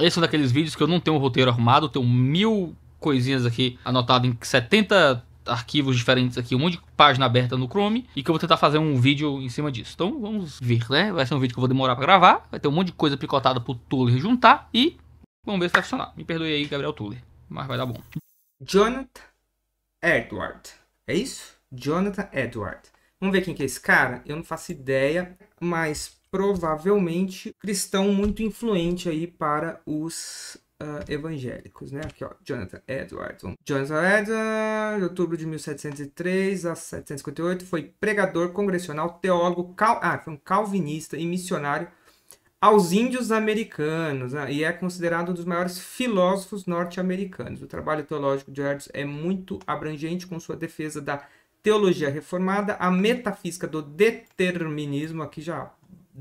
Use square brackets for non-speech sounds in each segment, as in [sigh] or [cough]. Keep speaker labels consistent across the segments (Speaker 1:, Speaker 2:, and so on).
Speaker 1: Esse é um daqueles vídeos que eu não tenho um roteiro arrumado, tenho mil coisinhas aqui anotado em 70 arquivos diferentes aqui, um monte de página aberta no Chrome e que eu vou tentar fazer um vídeo em cima disso. Então vamos ver, né? Vai ser um vídeo que eu vou demorar para gravar, vai ter um monte de coisa picotada pro Tuller juntar e
Speaker 2: vamos ver se vai funcionar. Me perdoe aí, Gabriel Tuller, mas vai dar bom. Jonathan Edward, é isso? Jonathan Edward. Vamos ver quem que é esse cara? Eu não faço ideia, mas provavelmente cristão muito influente aí para os uh, evangélicos, né? Aqui, ó, Jonathan Edwards. Jonathan Edwards, de outubro de 1703 a 758, foi pregador congressional, teólogo, cal... ah, foi um calvinista e missionário aos índios americanos né? e é considerado um dos maiores filósofos norte-americanos. O trabalho teológico de Edwards é muito abrangente com sua defesa da teologia reformada, a metafísica do determinismo, aqui já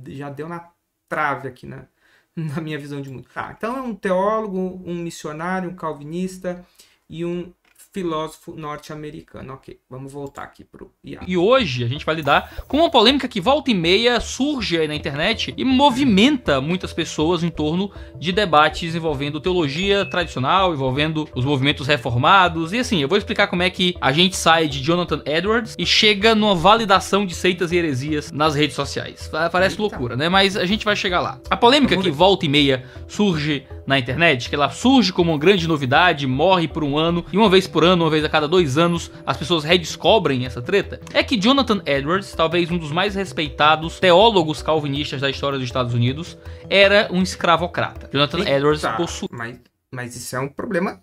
Speaker 2: já deu na trave aqui na, né? [laughs] na minha visão de mundo. Tá, então é um teólogo, um missionário, um calvinista e um filósofo norte-americano. Ok, vamos voltar aqui pro Iago. E hoje a gente vai lidar com uma polêmica que volta
Speaker 1: e meia surge aí na internet e movimenta muitas pessoas em torno de debates envolvendo teologia tradicional, envolvendo os movimentos reformados. E assim, eu vou explicar como é que a gente sai de Jonathan Edwards e chega numa validação de seitas e heresias nas redes sociais. Parece Eita. loucura, né? Mas a gente vai chegar lá. A polêmica que volta e meia surge na internet, que ela surge como uma grande novidade, morre por um ano, e uma vez por ano, uma vez a cada dois anos, as pessoas redescobrem essa treta, é que Jonathan Edwards, talvez um dos mais respeitados teólogos calvinistas da história dos Estados Unidos, era um escravocrata. Jonathan Eita, Edwards tá, possui.
Speaker 2: Mas, mas isso é um problema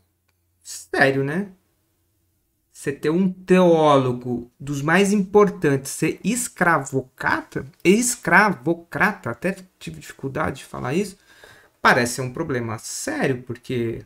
Speaker 2: sério, né? você ter um teólogo dos mais importantes ser escravocrata, escravocrata, até tive dificuldade de falar isso, parece ser um problema sério, porque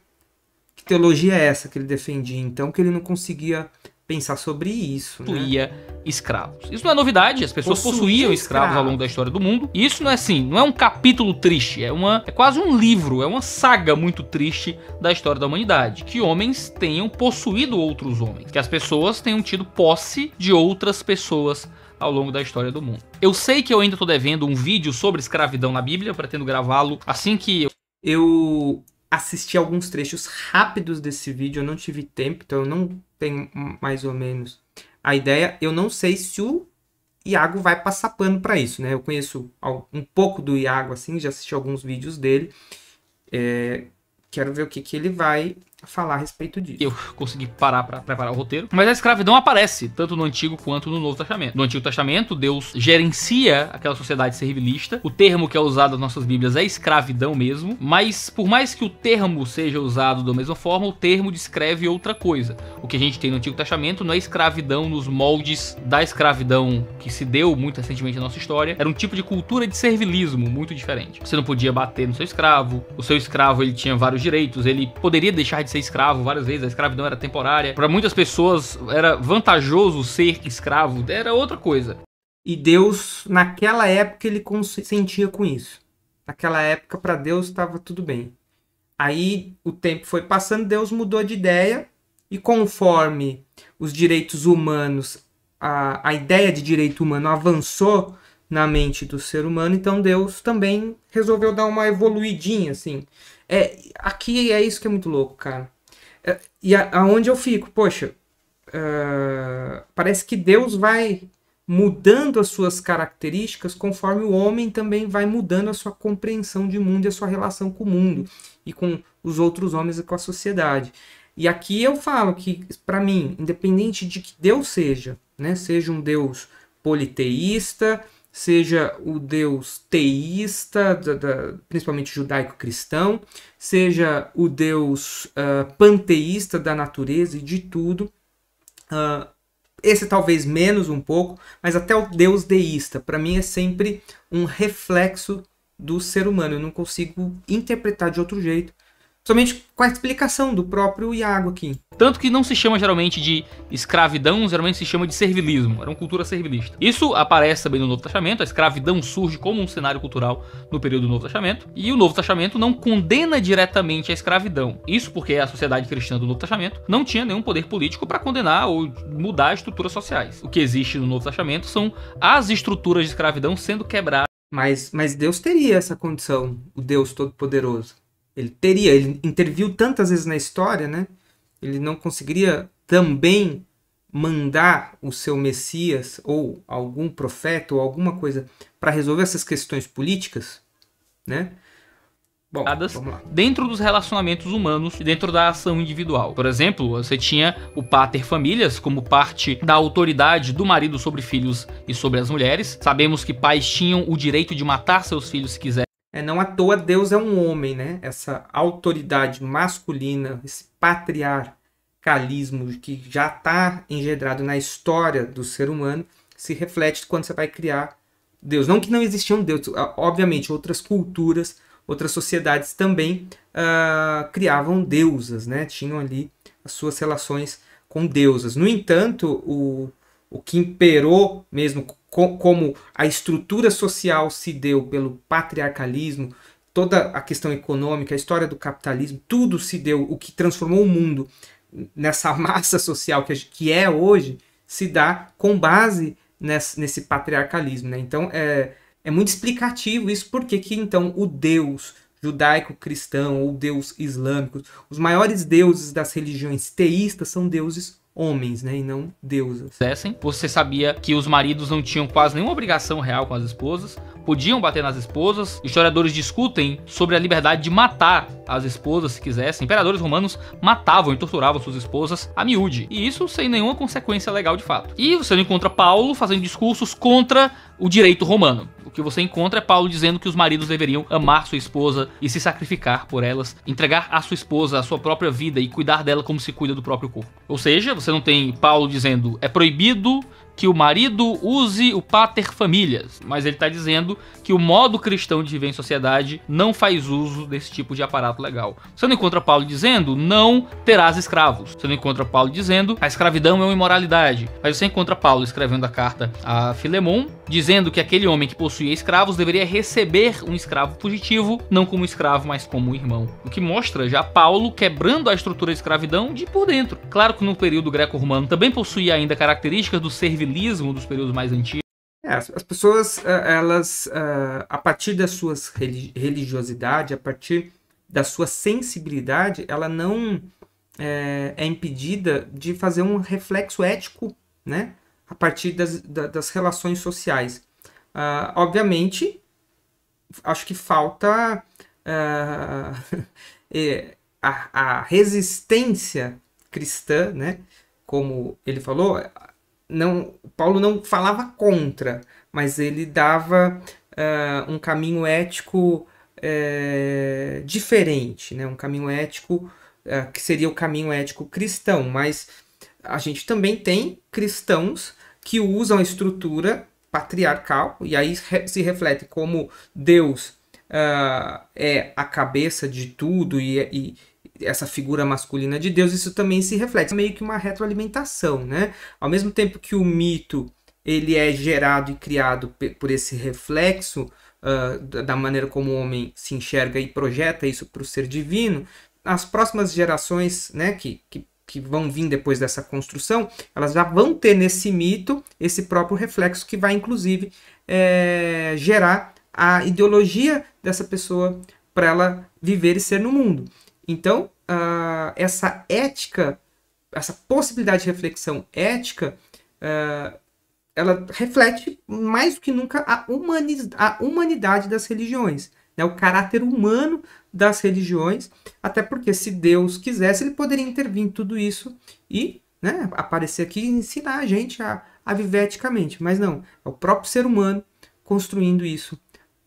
Speaker 2: que teologia é essa que ele defendia então que ele não conseguia pensar sobre isso, né? possuía né? escravos.
Speaker 1: Isso não é novidade, as pessoas possuíam escravos, escravos ao longo da história do mundo. E isso não é assim, não é um capítulo triste, é uma é quase um livro, é uma saga muito triste da história da humanidade, que homens tenham possuído outros homens, que as pessoas tenham tido posse de outras pessoas ao longo da história do mundo. Eu sei que eu ainda estou devendo um vídeo sobre escravidão na Bíblia, pretendo gravá-lo assim que eu... eu
Speaker 2: assisti alguns trechos rápidos desse vídeo, eu não tive tempo, então eu não tenho mais ou menos a ideia. Eu não sei se o Iago vai passar pano para isso, né? Eu conheço um pouco do Iago, assim, já assisti alguns vídeos dele. É... quero ver o que, que ele vai falar a respeito disso. Eu consegui parar para preparar o roteiro.
Speaker 1: Mas a escravidão aparece tanto no Antigo quanto no Novo Testamento. No Antigo Testamento, Deus gerencia aquela sociedade servilista. O termo que é usado nas nossas Bíblias é escravidão mesmo. Mas por mais que o termo seja usado da mesma forma, o termo descreve outra coisa o que a gente tem no Antigo Testamento não é escravidão nos moldes da escravidão que se deu muito recentemente na nossa história. Era um tipo de cultura de servilismo muito diferente. Você não podia bater no seu escravo, o seu escravo ele tinha vários direitos, ele poderia deixar de ser escravo várias vezes, a escravidão era temporária. Para muitas pessoas
Speaker 2: era vantajoso ser escravo, era outra coisa. E Deus, naquela época, ele consentia com isso. Naquela época, para Deus, estava tudo bem. Aí o tempo foi passando, Deus mudou de ideia e conforme os direitos humanos, a, a ideia de direito humano avançou na mente do ser humano, então Deus também resolveu dar uma evoluidinha, assim. É, aqui é isso que é muito louco, cara. É, e a, aonde eu fico, poxa, uh, parece que Deus vai mudando as suas características conforme o homem também vai mudando a sua compreensão de mundo e a sua relação com o mundo e com os outros homens e com a sociedade. E aqui eu falo que, para mim, independente de que Deus seja, né, seja um Deus politeísta, seja o Deus teísta, da, da, principalmente judaico-cristão, seja o Deus uh, panteísta da natureza e de tudo, uh, esse talvez menos um pouco, mas até o Deus deísta, para mim é sempre um reflexo do ser humano. Eu não consigo interpretar de outro jeito, somente com a explicação do próprio Iago aqui.
Speaker 1: Tanto que não se chama geralmente de escravidão, geralmente se chama de servilismo. Era uma cultura servilista. Isso aparece também no Novo Testamento. A escravidão surge como um cenário cultural no período do Novo Testamento. E o Novo Testamento não condena diretamente a escravidão. Isso porque a sociedade cristã do Novo Testamento não tinha nenhum poder político para condenar ou mudar estruturas sociais. O que existe no Novo Testamento são as estruturas de escravidão
Speaker 2: sendo quebradas. Mas, mas Deus teria essa condição, o Deus Todo-Poderoso ele teria, ele interviu tantas vezes na história, né? Ele não conseguiria também mandar o seu Messias ou algum profeta ou alguma coisa para resolver essas questões políticas, né? Bom, dentro
Speaker 1: dos relacionamentos humanos e dentro da ação individual. Por exemplo, você tinha o pater famílias como parte da autoridade do marido sobre filhos e sobre as mulheres. Sabemos que pais
Speaker 2: tinham o direito de matar seus filhos se quiserem. É, não à toa Deus é um homem, né? Essa autoridade masculina, esse patriarcalismo que já está engendrado na história do ser humano, se reflete quando você vai criar Deus. Não que não existiam um Deus, obviamente outras culturas, outras sociedades também uh, criavam deusas, né? Tinham ali as suas relações com deusas. No entanto, o, o que imperou mesmo co como a estrutura social se deu pelo patriarcalismo, toda a questão econômica, a história do capitalismo, tudo se deu, o que transformou o mundo nessa [laughs] massa social que, que é hoje, se dá com base nesse, nesse patriarcalismo. Né? Então é, é muito explicativo isso, porque que então o Deus judaico-cristão ou Deus islâmico, os maiores deuses das religiões teístas são deuses homens, né, e não deusas.
Speaker 1: você sabia que os maridos não tinham quase nenhuma obrigação real com as esposas, podiam bater nas esposas. Historiadores discutem sobre a liberdade de matar as esposas se quisessem. Imperadores romanos matavam e torturavam suas esposas a miúde. E isso sem nenhuma consequência legal de fato. E você não encontra Paulo fazendo discursos contra o direito romano. O que você encontra é Paulo dizendo que os maridos deveriam amar sua esposa e se sacrificar por elas, entregar à sua esposa a sua própria vida e cuidar dela como se cuida do próprio corpo. Ou seja, você não tem Paulo dizendo é proibido que o marido use o pater famílias, mas ele está dizendo que o modo cristão de viver em sociedade não faz uso desse tipo de aparato legal. Você não encontra Paulo dizendo não terás escravos. Você não encontra Paulo dizendo a escravidão é uma imoralidade. Mas você encontra Paulo escrevendo a carta a Filemon dizendo que aquele homem que possuía escravos deveria receber um escravo fugitivo, não como escravo, mas como irmão. O que mostra já Paulo quebrando a estrutura de escravidão de por dentro. Claro que no período greco-romano também possuía ainda características do serviço civilismo dos períodos mais antigos.
Speaker 2: É, as, pessoas, é, elas, é, a partir da sua religiosidade, a partir da sua sensibilidade, ela não é, é impedida de fazer um reflexo ético, né? A partir das, das relações sociais. Uh, obviamente, acho que falta uh, [laughs] a, a, resistência cristã, né? Como ele falou, não Paulo não falava contra, mas ele dava uh, um caminho ético uh, diferente, né? um caminho ético uh, que seria o caminho ético cristão, mas a gente também tem cristãos que usam a estrutura patriarcal e aí se reflete como Deus ah, é a cabeça de tudo e, é, e essa figura masculina de Deus, isso também se reflete. É meio que uma retroalimentação, né? Ao mesmo tempo que o mito ele é gerado e criado por esse reflexo uh, da maneira como o homem se enxerga e projeta isso para o ser divino, as próximas gerações né, que, que, que, vão vir depois dessa construção, elas já vão ter nesse mito esse próprio reflexo que vai, inclusive, é, gerar a ideologia dessa pessoa para ela viver e ser no mundo. Então, uh, essa ética, essa possibilidade de reflexão ética, uh, ela reflete mais do que nunca a, humaniz a humanidade das religiões, né? o caráter humano das religiões, até porque se Deus quisesse, ele poderia intervir em tudo isso e né, aparecer aqui e ensinar a gente a, a viver eticamente, mas não, é o próprio ser humano construindo isso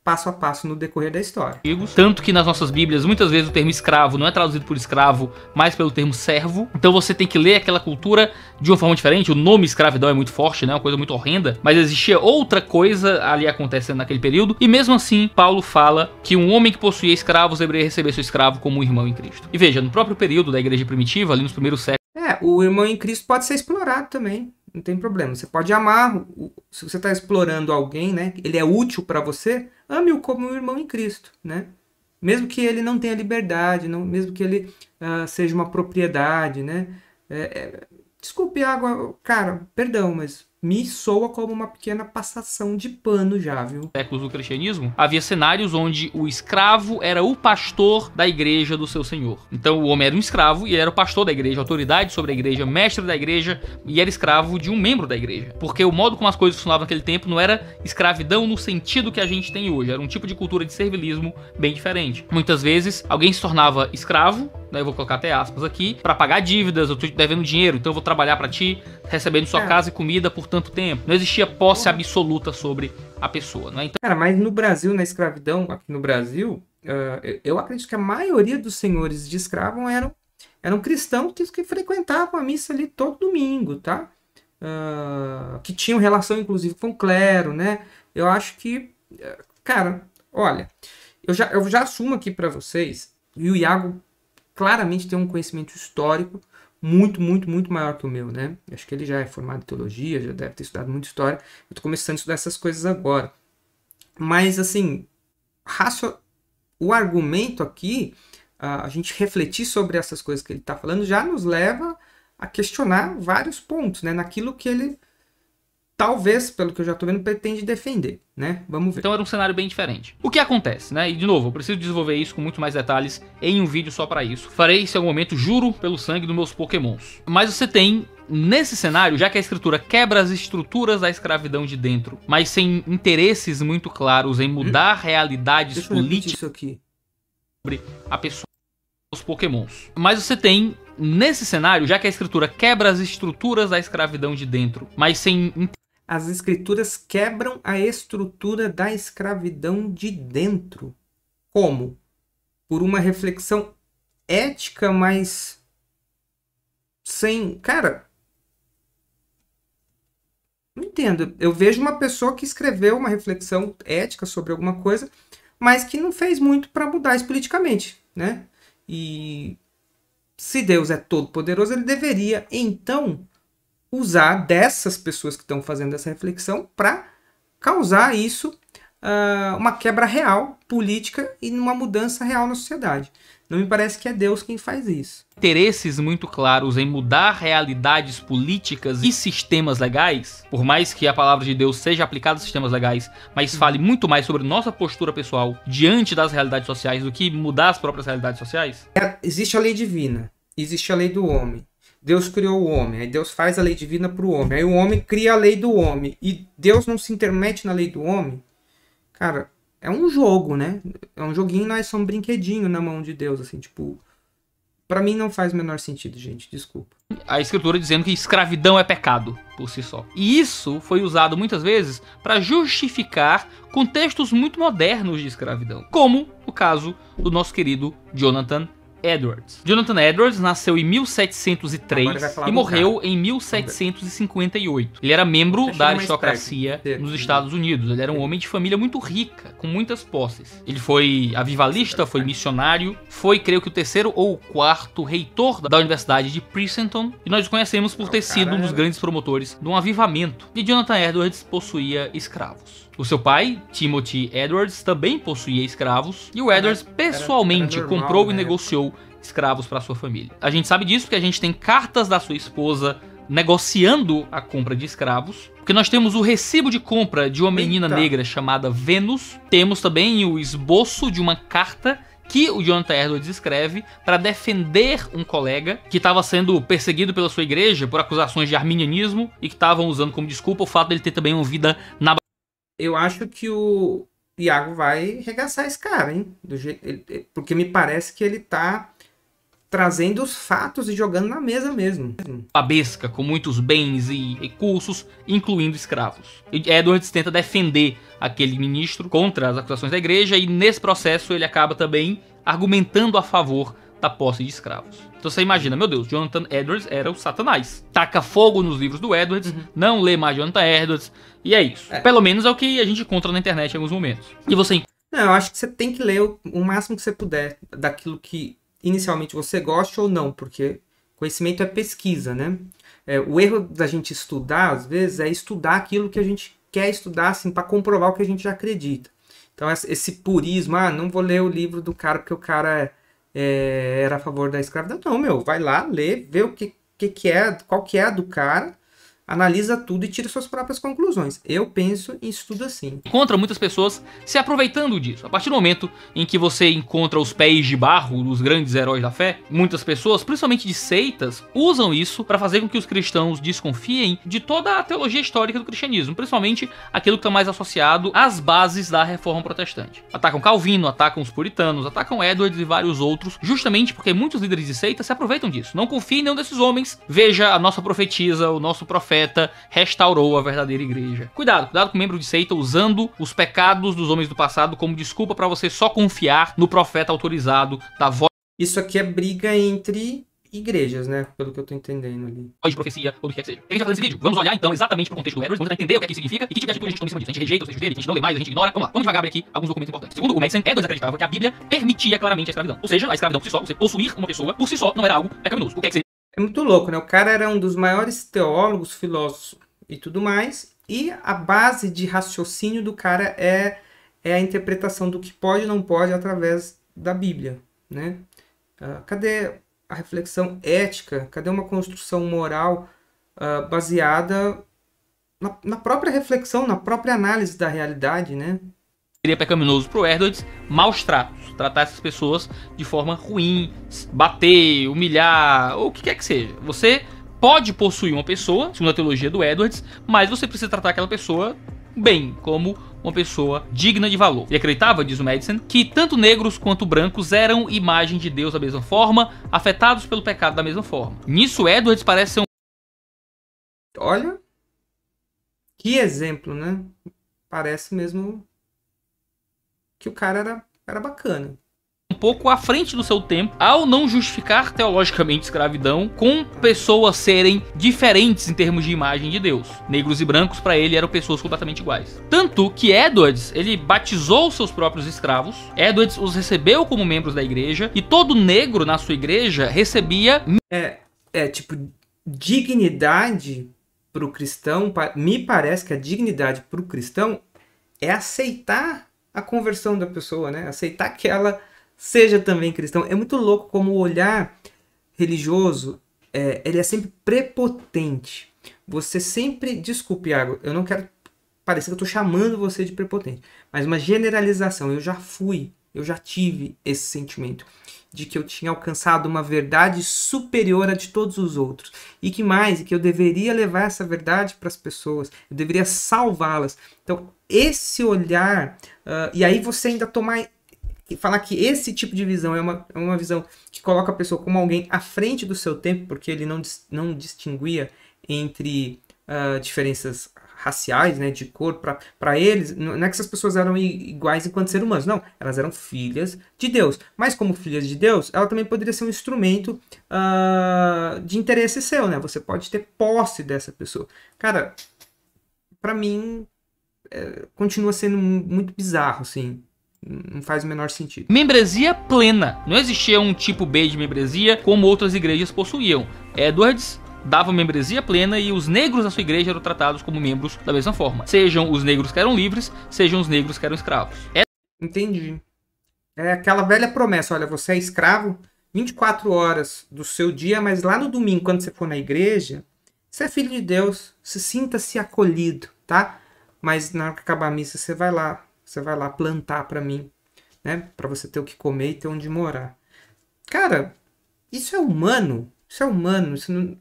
Speaker 2: passo a passo no decorrer da história.
Speaker 1: Tanto que nas nossas Bíblias, muitas vezes o termo escravo não é traduzido por escravo, mas pelo termo servo. Então você tem que ler aquela cultura de uma forma diferente. O nome escravidão é muito forte, né? Uma coisa muito horrenda. Mas existia outra coisa ali acontecendo naquele período. E mesmo assim, Paulo fala que um homem que possuía escravos deveria receber seu escravo como um irmão em Cristo. E veja, no próprio período da igreja primitiva, ali nos primeiros séculos.
Speaker 2: É, o irmão em Cristo pode ser explorado também não tem problema. Você pode amar, se você está explorando alguém, né? Ele é útil para você, ame-o como um irmão em Cristo, né? Mesmo que ele não tenha liberdade, não, mesmo que ele uh, seja uma propriedade, né? É, é, desculpe, água, cara, perdão, mas me soa como uma pequena passação de pano já, viu?
Speaker 1: Séculos do cristianismo, havia cenários onde o escravo era o pastor da igreja do seu senhor. Então o homem era um escravo e ele era o pastor da igreja, autoridade sobre a igreja, mestre da igreja e era escravo de um membro da igreja. Porque o modo como as coisas funcionavam naquele tempo não era escravidão no sentido que a gente tem hoje, era um tipo de cultura de servilismo bem diferente. Muitas vezes alguém se tornava escravo né, eu vou colocar até aspas aqui, para pagar dívidas, eu tô devendo dinheiro, então eu vou trabalhar para ti, recebendo sua é. casa e comida por tanto tempo. Não existia posse absoluta sobre a pessoa, né? Então...
Speaker 2: Cara, mas no Brasil, na escravidão, aqui no Brasil, uh, eu acredito que a maioria dos senhores de escravos eram, eram cristãos que frequentavam a missa ali todo domingo, tá? Uh, que tinham relação, inclusive, com o clero, né? Eu acho que, eh, cara, olha, eu já, eu já assumo aqui para vocês, e o Iago claramente tem um conhecimento histórico muito, muito, muito maior que o meu, né? acho que ele já é formado em teologia, já deve ter estudado muita história. Eu tô começando a estudar essas coisas agora. Mas, assim, racio... o argumento aqui, a gente refletir sobre essas coisas que ele está falando, já nos leva a questionar vários pontos, né? Naquilo que ele talvez, pelo que eu já tô vendo, pretende defender, né? Vamos
Speaker 1: ver. Então era um cenário bem diferente. O que acontece, né? E de novo, eu preciso desenvolver isso com muito mais detalhes em um vídeo só para isso. Farei isso em algum momento, juro pelo sangue dos meus pokémons. Mas você tem Nesse cenário, já que a escritura quebra as estruturas da escravidão de dentro, mas sem interesses muito claros em mudar hum? realidades Deixa políticas sobre a pessoa dos pokémons. Mas você tem Nesse cenário, já que a escritura quebra as estruturas da
Speaker 2: escravidão de dentro, mas sem as escrituras quebram a estrutura da escravidão de dentro. Como? Por uma reflexão ética, mas sem. Cara. Não entendo. Eu vejo uma pessoa que escreveu uma reflexão ética sobre alguma coisa, mas que não fez muito para mudar isso politicamente, né? E se Deus é todo poderoso, ele deveria então usar dessas pessoas que estão fazendo essa reflexão para causar isso uh, uma quebra real política e uma mudança real na sociedade. Não me parece que é Deus quem faz isso.
Speaker 1: Interesses muito claros em mudar realidades políticas e sistemas legais, por mais que a palavra de Deus seja aplicada a sistemas legais, mas uhum. fale muito mais sobre nossa postura pessoal diante das realidades sociais do que mudar as próprias realidades sociais?
Speaker 2: É, existe a lei divina, existe a lei do homem. Deus criou o homem, aí Deus faz a lei divina para o homem, aí o homem cria a lei do homem e Deus não se intermete na lei do homem, cara, é um jogo, né? É um joguinho, nós somos um brinquedinho na mão de Deus, assim, tipo. para mim não faz o menor sentido, gente, desculpa.
Speaker 1: A escritura dizendo que escravidão é pecado por si só. E isso foi usado muitas vezes para justificar contextos muito modernos de escravidão, como o caso do nosso querido Jonathan Edwards. Jonathan Edwards nasceu em 1703 e morreu em 1758. Ele era membro da aristocracia nos Estados Unidos. Ele era um homem de família muito rica, com muitas posses. Ele foi avivalista, foi missionário, foi, creio que, o terceiro ou o quarto reitor da Universidade de Princeton. E nós o conhecemos por ah, ter sido um dos é grandes promotores de um avivamento. E Jonathan Edwards possuía escravos. O seu pai, Timothy Edwards, também possuía escravos e o Edwards pessoalmente comprou e né? negociou escravos para sua família. A gente sabe disso porque a gente tem cartas da sua esposa negociando a compra de escravos. Porque nós temos o recibo de compra de uma menina Eita. negra chamada Vênus. Temos também o esboço de uma carta que o Jonathan Edwards escreve para defender um colega que estava sendo perseguido pela sua igreja por acusações de arminianismo
Speaker 2: e que estavam usando como desculpa o fato dele ter também uma vida na eu acho que o Iago vai regaçar esse cara, hein? Jeito, ele, porque me parece que ele tá trazendo os fatos e jogando na mesa mesmo.
Speaker 1: Babesca, com muitos bens e recursos, incluindo escravos. Edward tenta defender aquele ministro contra as acusações da igreja e nesse processo ele acaba também argumentando a favor da posse de escravos. Então você imagina, meu Deus, Jonathan Edwards era o Satanás. Taca fogo nos livros do Edwards, uhum. não lê mais Jonathan Edwards, e é isso. É. Pelo menos é o que a gente encontra na internet em alguns momentos.
Speaker 2: E você. Então? Não, eu acho que você tem que ler o, o máximo que você puder daquilo que inicialmente você gosta ou não, porque conhecimento é pesquisa, né? É, o erro da gente estudar, às vezes, é estudar aquilo que a gente quer estudar, assim, para comprovar o que a gente já acredita. Então, esse purismo, ah, não vou ler o livro do cara porque o cara é é, era a favor da escravidão. Não, meu, vai lá, lê, vê o que, que, que é, qual que é a do cara analisa tudo e tira suas próprias conclusões. Eu penso em estudo assim.
Speaker 1: Encontra muitas pessoas se aproveitando disso. A partir do momento em que você encontra os pés de barro dos grandes heróis da fé, muitas pessoas, principalmente de seitas, usam isso para fazer com que os cristãos desconfiem de toda a teologia histórica do cristianismo, principalmente aquilo que está mais associado às bases da reforma protestante. Atacam Calvino, atacam os puritanos, atacam Edwards e vários outros, justamente porque muitos líderes de seitas se aproveitam disso. Não confiem em nenhum desses homens. Veja a nossa profetisa, o nosso profeta profeta restaurou a verdadeira igreja. Cuidado, cuidado com o membro de seita usando os pecados dos homens do passado como desculpa para você só confiar no profeta autorizado da voz. Isso aqui
Speaker 2: é briga entre igrejas, né? Pelo que eu tô entendendo ali.
Speaker 1: Voz de profecia, ou do que quer que seja. A gente vai tá vídeo. Vamos olhar então exatamente pro contexto do Edwards, vamos tentar entender o que, é que significa e que tipo de atitude a gente toma em cima disso. A gente rejeita os textos dele, a gente não lê mais, a gente ignora. Vamos lá, vamos devagar aqui alguns documentos importantes. Segundo o Madison, Edwards é acreditava que a Bíblia permitia claramente a escravidão. Ou seja, a escravidão por si só, você possuir
Speaker 2: uma pessoa por si só não era algo pecaminoso. O que é que é muito louco, né? O cara era um dos maiores teólogos, filósofos e tudo mais, e a base de raciocínio do cara é, é a interpretação do que pode e não pode através da Bíblia, né? Uh, cadê a reflexão ética? Cadê uma construção moral uh, baseada na, na, própria reflexão, na própria análise da realidade, né?
Speaker 1: seria pecaminoso para o Edwards, maus tratos, tratar essas pessoas de forma ruim, bater, humilhar, ou o que quer que seja. Você pode possuir uma pessoa, segundo a teologia do Edwards, mas você precisa tratar aquela pessoa bem, como uma pessoa digna de valor. Ele acreditava, diz o Madison, que tanto negros quanto brancos eram imagem de Deus da mesma
Speaker 2: forma, afetados pelo pecado da mesma forma. Nisso, Edwards parece ser um. Olha, que exemplo, né? Parece mesmo que o cara era, era bacana um pouco à frente do seu tempo ao
Speaker 1: não justificar teologicamente escravidão com pessoas serem diferentes em termos de imagem de Deus. Negros e brancos para ele eram pessoas completamente iguais. Tanto que Edwards, ele batizou seus próprios escravos, Edwards os recebeu como membros da igreja e todo negro na
Speaker 2: sua igreja recebia é, é tipo dignidade para o cristão, me parece que a dignidade para o cristão é aceitar a conversão da pessoa, né? Aceitar que ela seja também cristão. É muito louco como o olhar religioso é, ele é sempre prepotente. Você sempre. Desculpe, Iago, eu não quero parecer que eu estou chamando você de prepotente, mas uma generalização. Eu já fui, eu já tive esse sentimento de que eu tinha alcançado uma verdade superior à de todos os outros. E que mais, que eu deveria levar essa verdade para as pessoas, eu deveria salvá-las. Então, esse olhar, uh, e aí você ainda tomar e falar que esse tipo de visão é uma, é uma visão que coloca a pessoa como alguém à frente do seu tempo, porque ele não, não distinguia entre uh, diferenças raciais, né, de cor, para eles, não é que essas pessoas eram iguais enquanto seres humanos, não. Elas eram filhas de Deus. Mas como filhas de Deus, ela também poderia ser um instrumento uh, de interesse seu, né? Você pode ter posse dessa pessoa. Cara, para mim, é, continua sendo muito bizarro, assim não faz o menor sentido.
Speaker 1: Membresia plena. Não existia um tipo B de membresia como outras igrejas possuíam. Edwards dava membresia plena e os negros da sua igreja eram tratados como membros da mesma forma. Sejam os negros que eram livres, sejam os negros que eram escravos.
Speaker 2: É... Entendi. É aquela velha promessa: olha, você é escravo 24 horas do seu dia, mas lá no domingo, quando você for na igreja, você é filho de Deus, se sinta-se acolhido, tá? Mas na hora que acabar a missa, você vai lá, você vai lá plantar para mim, né? Para você ter o que comer e ter onde morar. Cara, isso é humano, isso é humano, isso não,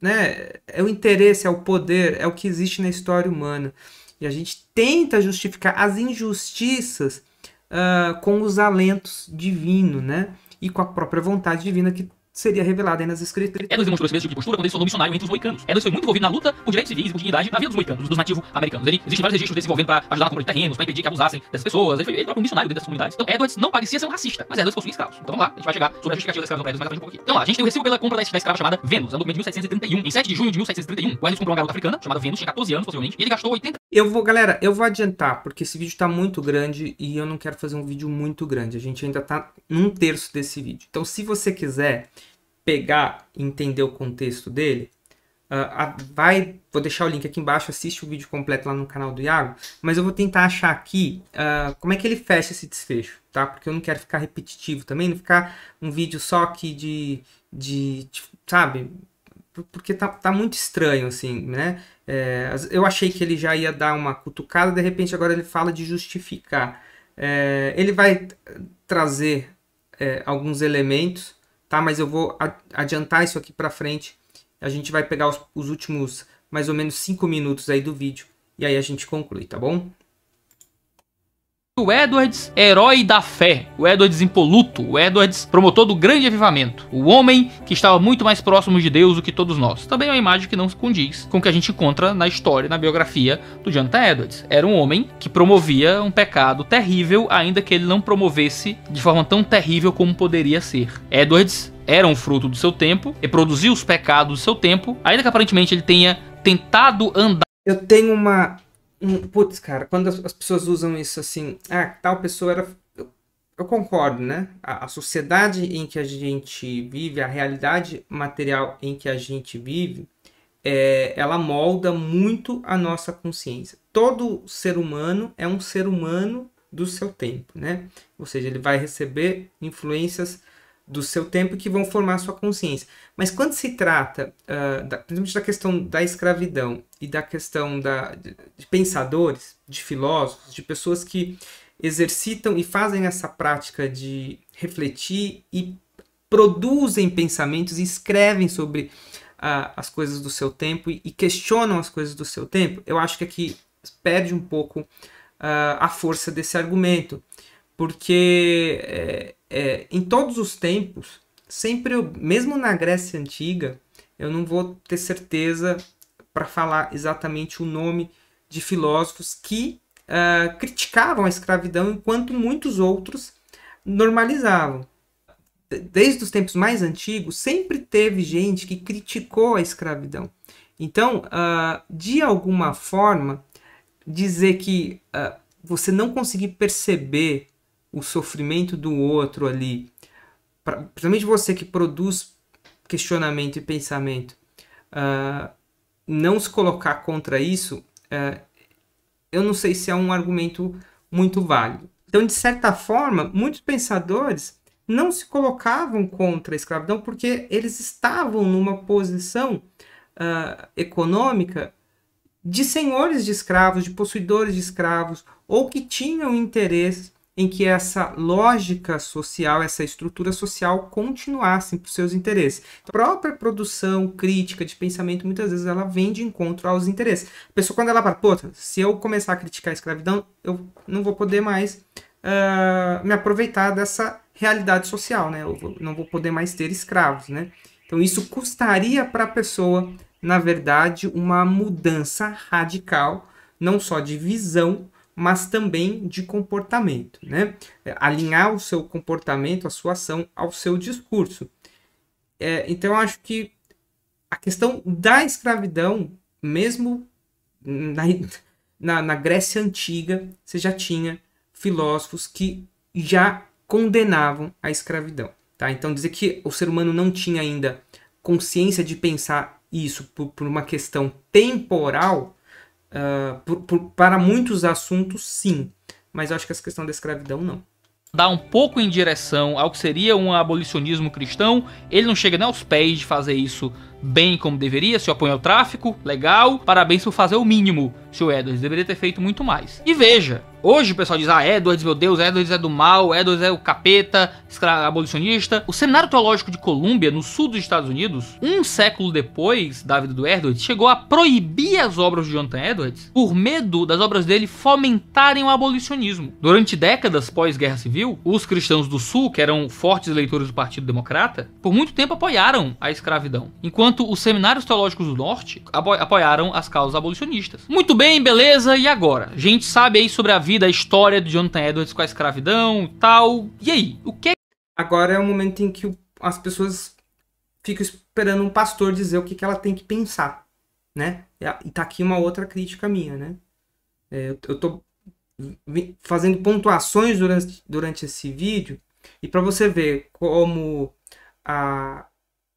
Speaker 2: né, é o interesse, é o poder, é o que existe na história humana. E a gente tenta justificar as injustiças uh, com os alentos divinos, né? E com a própria vontade divina que seria revelada nas escrituras.
Speaker 1: Edwards é demonstrou esse mesmo tipo de postura quando ele se tornou missionário entre os moicanos. Edwards foi muito envolvido na luta por direitos civis e por dignidade na vida dos moicanos, dos nativos americanos. Ele existe vários registros desenvolvendo para ajudar a comprar de terrenos, para impedir que abusassem dessas pessoas. Ele foi ele é próprio um missionário dentro dessas comunidades. Então Edwards não parecia ser um racista, mas Edwards possuía escravos. Então vamos lá, a gente vai chegar sobre a justificativa da escravidão para Edwards mais um pouquinho. Então lá, a gente tem o recibo pela compra da escrava chamada Vênus, é um documento de 1731. Em 7 de junho de 1731, o Edwards comprou uma garota africana chamada Vênus, tinha 14 anos possivelmente, e ele
Speaker 2: gastou 80. Eu vou, galera, eu vou adiantar, porque esse vídeo tá muito grande e eu não quero fazer um vídeo muito grande. A gente ainda tá num terço desse vídeo. Então se você quiser pegar e entender o contexto dele, uh, vai, vou deixar o link aqui embaixo, assiste o vídeo completo lá no canal do Iago, mas eu vou tentar achar aqui uh, como é que ele fecha esse desfecho, tá? Porque eu não quero ficar repetitivo também, não ficar um vídeo só aqui de, de, de sabe, porque tá, tá muito estranho, assim, né? É, eu achei que ele já ia dar uma cutucada, de repente agora ele fala de justificar. É, ele vai trazer é, alguns elementos tá? Mas eu vou adiantar isso aqui para frente. A gente vai pegar os, os últimos mais ou menos 5 minutos aí do vídeo e aí a gente conclui, tá bom?
Speaker 1: O Edwards, herói da fé, o Edwards impoluto, o Edwards, promotor do grande avivamento, o homem que estava muito mais próximo de Deus do que todos nós. Também é uma imagem que não se condiz com o que a gente encontra na história, na biografia do Jonathan Edwards. Era um homem que promovia um pecado terrível, ainda que ele não promovesse de forma tão terrível como poderia ser. Edwards era um fruto do seu tempo e produziu os pecados do seu tempo, ainda que aparentemente ele tenha
Speaker 2: tentado andar. Eu tenho uma Hum, putz, cara, quando as, as pessoas usam isso assim, ah, tal pessoa era. Eu, eu concordo, né? A, a sociedade em que a gente vive, a realidade material em que a gente vive, é, ela molda muito a nossa consciência. Todo ser humano é um ser humano do seu tempo, né? Ou seja, ele vai receber influências do seu tempo que vão formar sua consciência. Mas quando se trata, uh, da, principalmente da questão da escravidão e da questão da, de, de, pensadores, de filósofos, de pessoas que exercitam e fazem essa prática de refletir e produzem pensamentos e escrevem sobre uh, as coisas do seu tempo e, e, questionam as coisas do seu tempo, eu acho que aqui perde um pouco uh, a força desse argumento, porque eh, é, em todos os tempos, sempre, eu, mesmo na Grécia Antiga, eu não vou ter certeza para falar exatamente o nome de filósofos que uh, criticavam a escravidão enquanto muitos outros normalizavam. Desde os tempos mais antigos, sempre teve gente que criticou a escravidão. Então, uh, de alguma forma, dizer que uh, você não conseguir perceber o sofrimento do outro ali, pra, principalmente você que produz questionamento e pensamento, uh, não se colocar contra isso, uh, eu não sei se é um argumento muito válido. Então, de certa forma, muitos pensadores não se colocavam contra a escravidão porque eles estavam numa posição uh, econômica de senhores de escravos, de possuidores de escravos, ou que tinham interesse em que essa lógica social, essa estrutura social continuassem para os seus interesses. Então, a própria produção crítica de pensamento, muitas vezes, ela vem de encontro aos interesses. A pessoa, quando ela fala, pô, se eu começar a criticar a escravidão, eu não vou poder mais uh, me aproveitar dessa realidade social, né? Eu vou, não vou poder mais ter escravos, né? Então, isso custaria para a pessoa, na verdade, uma mudança radical, não só de visão, mas também de comportamento, né? É, alinhar o seu comportamento, a sua ação ao seu discurso. É, então, acho que a questão da escravidão, mesmo na, na, na Grécia Antiga, você já tinha filósofos que já condenavam a escravidão. Tá? Então, dizer que o ser humano não tinha ainda consciência de pensar isso por, por uma questão temporal ah, por, por, para muitos assuntos, sim. Mas eu acho que essa questão da escravidão, não. Dá um pouco em direção ao que seria um abolicionismo cristão.
Speaker 1: Ele não chega nem aos pés de fazer isso bem como deveria, se opõe ao tráfico, legal, parabéns por fazer o mínimo. Se o Edwards deveria ter feito muito mais. E veja, hoje o pessoal diz: ah, Edwards, meu Deus, Edwards é do mal, Edwards é o capeta, abolicionista. O cenário teológico de Colômbia, no sul dos Estados Unidos, um século depois da vida do Edwards, chegou a proibir as obras de Jonathan Edwards por medo das obras dele fomentarem o abolicionismo. Durante décadas pós-guerra civil, os cristãos do sul, que eram fortes eleitores do Partido Democrata, por muito tempo apoiaram a escravidão. Enquanto enquanto os seminários teológicos do Norte apoiaram as causas abolicionistas. Muito bem, beleza, e agora? A gente sabe aí sobre a vida, a história de Jonathan Edwards com a escravidão e
Speaker 2: tal. E aí? O que é Agora é o momento em que as pessoas ficam esperando um pastor dizer o que, que ela tem que pensar, né? E tá aqui uma outra crítica minha, né? É, eu, eu tô fazendo pontuações durante, durante esse vídeo e para você ver como a,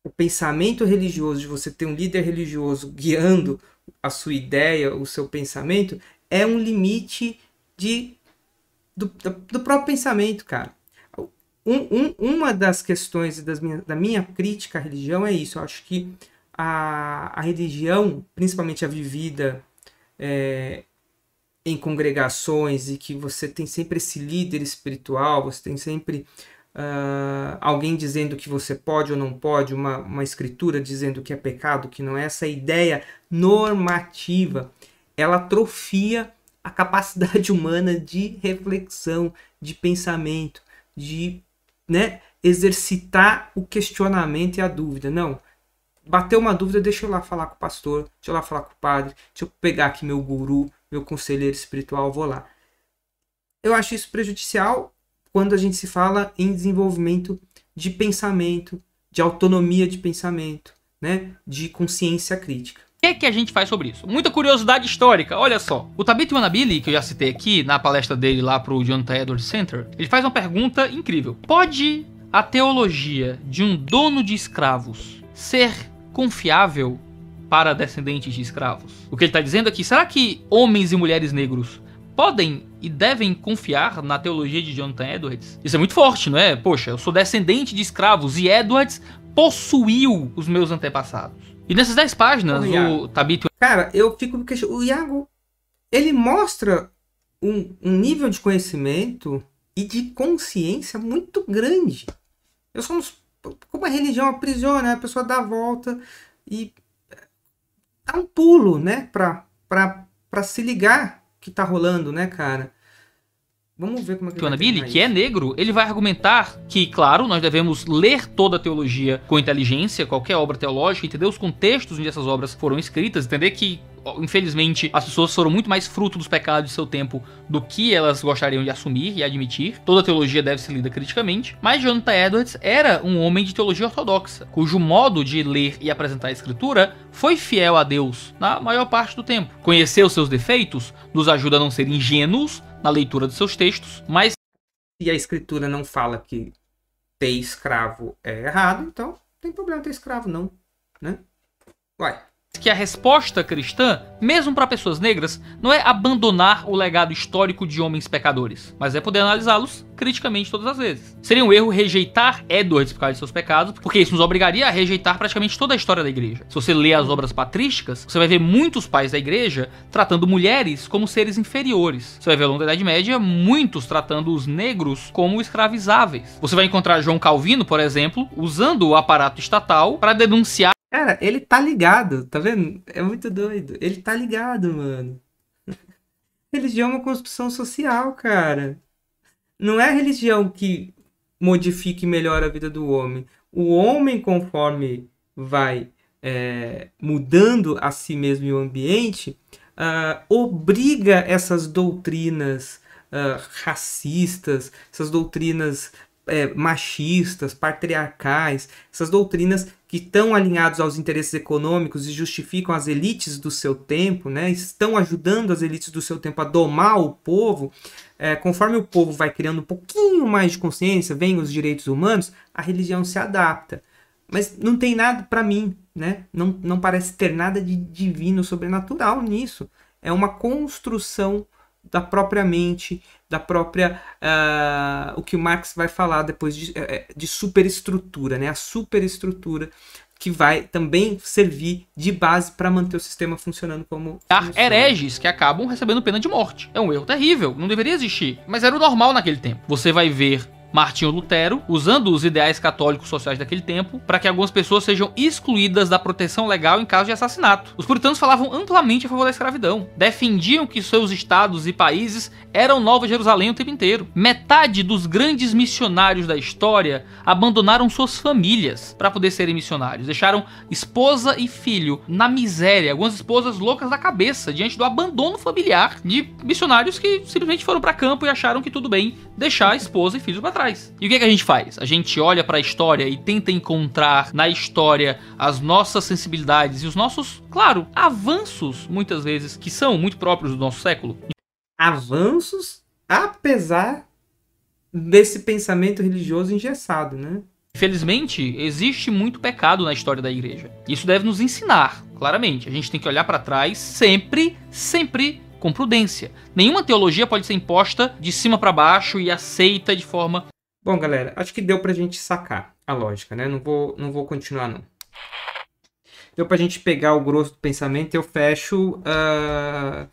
Speaker 2: o pensamento religioso, de você ter um líder religioso guiando a sua ideia, o seu pensamento, é um limite de, do, do próprio pensamento, cara. Um, um, uma das questões das minha, da minha crítica à religião é isso. Eu acho que a, a religião, principalmente a vivida é, em congregações e que você tem sempre esse líder espiritual, você tem sempre uh, alguém dizendo que você pode ou não pode, uma, uma escritura dizendo que é pecado, que não é. Essa ideia normativa ela atrofia a capacidade [laughs] humana de reflexão, de pensamento, de né, exercitar o questionamento e a dúvida. Não. Bateu uma dúvida, deixa eu lá falar com o pastor, deixa eu lá falar com o padre, deixa eu pegar aqui meu guru, meu conselheiro espiritual, vou lá. Eu acho isso prejudicial quando a gente se fala em desenvolvimento de pensamento, de autonomia de pensamento, né, de consciência crítica.
Speaker 1: O que, é que a gente faz sobre isso? Muita curiosidade histórica. Olha só, o Tabit Wanabili, que eu já citei aqui na palestra dele lá pro Jonathan Edwards Center, ele faz uma pergunta incrível. Pode a teologia de um dono de escravos ser confiável para descendentes de escravos? O que ele está dizendo aqui, é será que homens e mulheres negros podem e devem confiar na teologia de Jonathan Edwards. Isso é muito forte, não é? Poxa, eu sou descendente de escravos e Edwards
Speaker 2: possuiu os meus antepassados. E nessas 10 páginas, o, o Tabito. Cara, eu fico me questionando. O Iago, ele mostra um, um nível de conhecimento e de consciência muito grande. Eu só Como a religião aprisiona, a pessoa dá a volta e é, dá um pulo, né? Pra, pra, pra se ligar que tá rolando, né, cara? Vamos ver como é que Joana Billy, que é
Speaker 1: negro, ele vai argumentar que, claro, nós devemos ler toda a teologia com inteligência, qualquer obra teológica, entender os contextos onde essas obras foram escritas, entender que infelizmente, as pessoas foram muito mais fruto dos pecados de seu tempo do que elas gostariam de assumir e admitir. Toda teologia deve ser lida criticamente. Mas Jonathan Edwards era um homem de teologia ortodoxa, cujo modo de ler e apresentar a escritura foi fiel a Deus na maior parte do tempo. Conhecer os seus defeitos nos ajuda a não ser ingênuos na leitura de seus textos,
Speaker 2: mas. E a escritura não fala que ter escravo é errado, então não tem problema ter escravo, não. Né? Vai que a resposta cristã,
Speaker 1: mesmo para pessoas negras, não é abandonar o legado histórico de homens pecadores, mas é poder analisá-los criticamente todas as vezes. Seria um erro rejeitar Edwards por causa de seus pecados, porque isso nos obrigaria a rejeitar praticamente toda a história da igreja. Se você lê as obras patrísticas, você vai ver muitos pais da igreja tratando mulheres como seres inferiores. Você vai ver ao longo da Idade Média muitos tratando os negros como escravizáveis. Você vai encontrar João Calvino, por exemplo, usando o
Speaker 2: aparato estatal para denunciar Cara, ele tá ligado, tá vendo? É muito doido. Ele tá ligado, mano. Religião é uma construção social, cara. Não é a religião que modifique e melhora a vida do homem. O homem, conforme vai é, mudando a si mesmo e o ambiente, uh, obriga essas doutrinas uh, racistas, essas doutrinas é, machistas, patriarcais, essas doutrinas que estão alinhados aos interesses econômicos e justificam as elites do seu tempo, né, estão ajudando as elites do seu tempo a domar o povo, é, conforme o povo vai criando um pouquinho mais de consciência, vem os direitos humanos, a religião se adapta. Mas não tem nada para mim, né? Não, não parece ter nada de divino, sobrenatural nisso. É uma construção da própria mente, da própria. Uh, o que Marx vai falar depois de, eh, eh, de superestrutura, né? a superestrutura que vai também servir de base para manter o sistema funcionando como. Dar ah, hereges que acabam recebendo pena de morte. É um erro terrível, não deveria existir, mas era o normal
Speaker 1: naquele tempo. Você vai ver Martinho Lutero, usando os ideais católicos sociais daquele tempo, para que algumas pessoas sejam excluídas da proteção legal em caso de assassinato. Os puritanos falavam amplamente a favor da escravidão, defendiam que seus estados e países eram Nova Jerusalém o tempo inteiro. Metade dos grandes missionários da história abandonaram suas famílias para poder serem missionários, deixaram esposa e filho na miséria, algumas esposas loucas da cabeça diante do abandono familiar de missionários que simplesmente foram para campo e acharam que tudo bem deixar a esposa e filhos para trás. E o que, é que a gente faz? A gente olha para a história e tenta encontrar na história as nossas sensibilidades e os nossos, claro, avanços, muitas vezes, que são muito próprios do nosso século.
Speaker 2: Avanços, apesar desse pensamento religioso engessado, né? Infelizmente, existe
Speaker 1: muito pecado na história da igreja. Isso deve nos ensinar, claramente. A gente tem que olhar para trás sempre, sempre com prudência. Nenhuma teologia pode ser imposta de cima para baixo
Speaker 2: e aceita de forma Bom, galera, acho que deu pra gente sacar a lógica, né? Não vou, não vou continuar, não. Deu pra gente pegar o grosso do pensamento e eu fecho uh,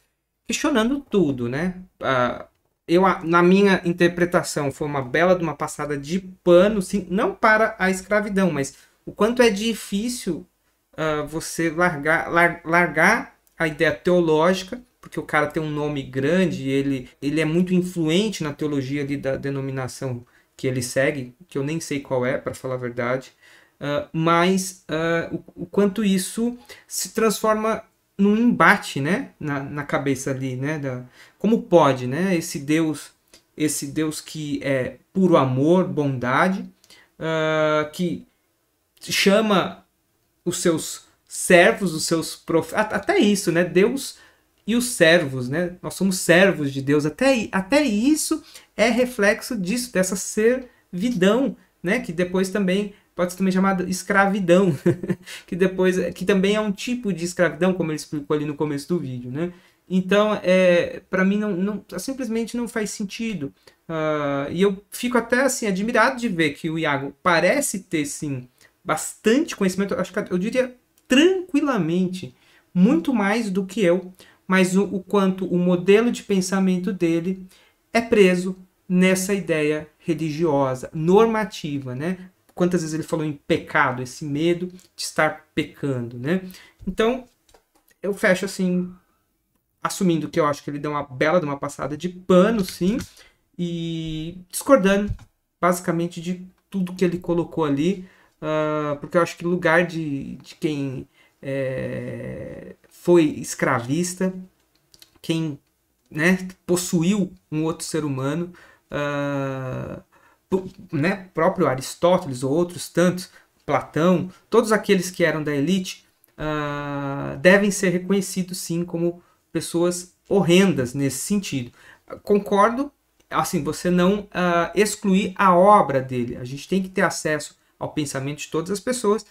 Speaker 2: questionando tudo, né? Uh, eu, na minha interpretação, foi uma bela de uma passada de pano, sim, não para a escravidão, mas o quanto é difícil uh, você largar, lar, largar a ideia teológica, porque o cara tem um nome grande, ele, ele é muito influente na teologia ali da denominação que ele segue, que eu nem sei qual é, para falar a verdade, uh, mas uh, o, o, quanto isso se transforma num embate, né, na, na cabeça ali, né, da, como pode, né, esse Deus, esse Deus que é puro amor, bondade, uh, que chama os seus servos, os seus profetas, até isso, né, Deus e os servos, né? Nós somos servos de Deus. Até, até isso é reflexo disso, dessa servidão, né? Que depois também pode ser também chamada escravidão, [laughs] que depois que também é um tipo de escravidão, como ele explicou ali no começo do vídeo, né? Então, é, para mim, não, não, simplesmente não faz sentido. Uh, e eu fico até assim admirado de ver que o Iago parece ter, sim, bastante conhecimento, acho que eu diria tranquilamente, muito mais do que eu, mas o, o quanto o modelo de pensamento dele é preso nessa ideia religiosa, normativa, né? Quantas vezes ele falou em pecado, esse medo de estar pecando, né? Então, eu fecho assim, assumindo que eu acho que ele deu uma bela de uma passada de pano, sim, e discordando basicamente de tudo que ele colocou ali, uh, porque eu acho que lugar de, de quem é, foi escravista, quem né, possuiu um outro ser humano, uh, né, próprio Aristóteles ou outros tantos, Platão, todos aqueles que eram da elite, uh, devem ser reconhecidos sim como pessoas horrendas nesse sentido. Concordo, assim, você não uh, excluir a obra dele. A gente tem que ter acesso ao pensamento de todas as pessoas,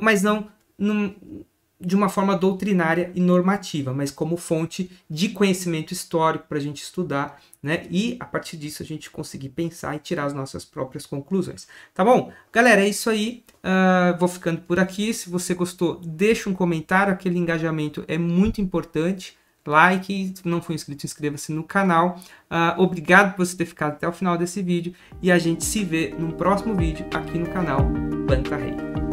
Speaker 2: mas não, não de uma forma doutrinária e normativa, mas como fonte de conhecimento histórico para a gente estudar, né? E a partir disso a gente conseguir pensar e tirar as nossas próprias conclusões. Tá bom? Galera, é isso aí. Uh, vou ficando por aqui. Se você gostou, deixa um comentário. Aquele engajamento é muito importante. Like, se não for inscrito, inscreva-se no canal. Uh, obrigado por você ter ficado até o final desse vídeo e a gente se vê no próximo vídeo aqui no canal Banca Rei.